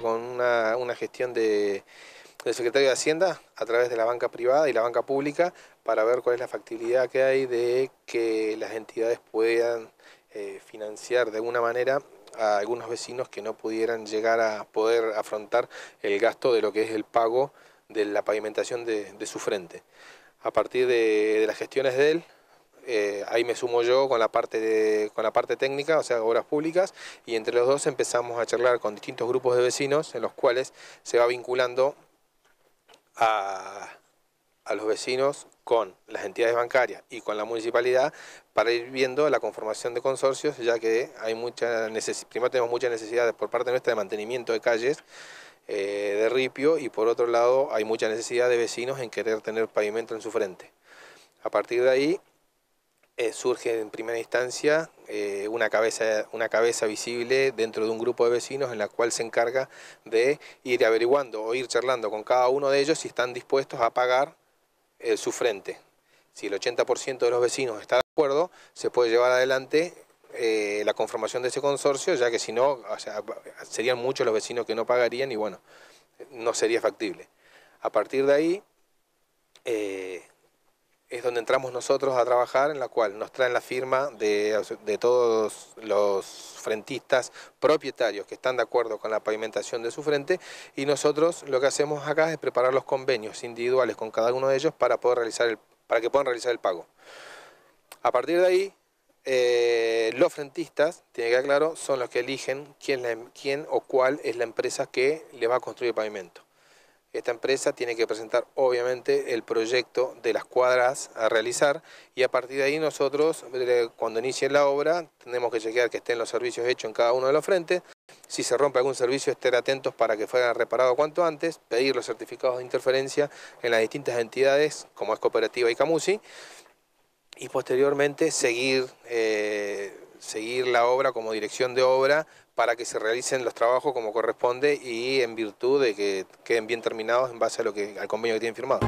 con una, gestión de, del secretario de Hacienda a través de la banca privada y la banca pública para ver cuál es la factibilidad que hay de que las entidades puedan eh, financiar de alguna manera a algunos vecinos que no pudieran llegar a poder afrontar el gasto de lo que es el pago de la pavimentación de, su frente. A partir de las gestiones de él, eh, ahí me sumo yo con la parte de, con la parte técnica, o sea, obras públicas, y entre los dos empezamos a charlar con distintos grupos de vecinos en los cuales se va vinculando a, los vecinos con las entidades bancarias y con la municipalidad para ir viendo la conformación de consorcios, ya que hay mucha primero tenemos muchas necesidades por parte nuestra de mantenimiento de calles eh, de ripio y por otro lado hay mucha necesidad de vecinos en querer tener pavimento en su frente. A partir de ahí eh, surge en primera instancia eh, una, cabeza, una cabeza visible dentro de un grupo de vecinos en la cual se encarga de ir averiguando o ir charlando con cada uno de ellos si están dispuestos a pagar eh, su frente. Si el 80% de los vecinos está de acuerdo, se puede llevar adelante la conformación de ese consorcio, ya que si no, serían muchos los vecinos que no pagarían y bueno, no sería factible. A partir de ahí es donde entramos nosotros a trabajar, en la cual nos traen la firma de, todos los frentistas propietarios que están de acuerdo con la pavimentación de su frente y nosotros lo que hacemos acá es preparar los convenios individuales con cada uno de ellos para, poder realizar el, para que puedan realizar el pago. A partir de ahí, eh, los frentistas, tiene que quedar claro, son los que eligen quién, quién o cuál es la empresa que le va a construir el pavimento. Esta empresa tiene que presentar obviamente el proyecto de las cuadras a realizar y a partir de ahí nosotros eh, cuando inicie la obra tenemos que chequear que estén los servicios hechos en cada uno de los frentes. Si se rompe algún servicio estar atentos para que fuera reparado cuanto antes, pedir los certificados de interferencia en las distintas entidades como es Cooperativa y Camusi y posteriormente seguir... Eh, seguir la obra como dirección de obra para que se realicen los trabajos como corresponde y en virtud de que queden bien terminados en base a lo que al convenio que tienen firmado.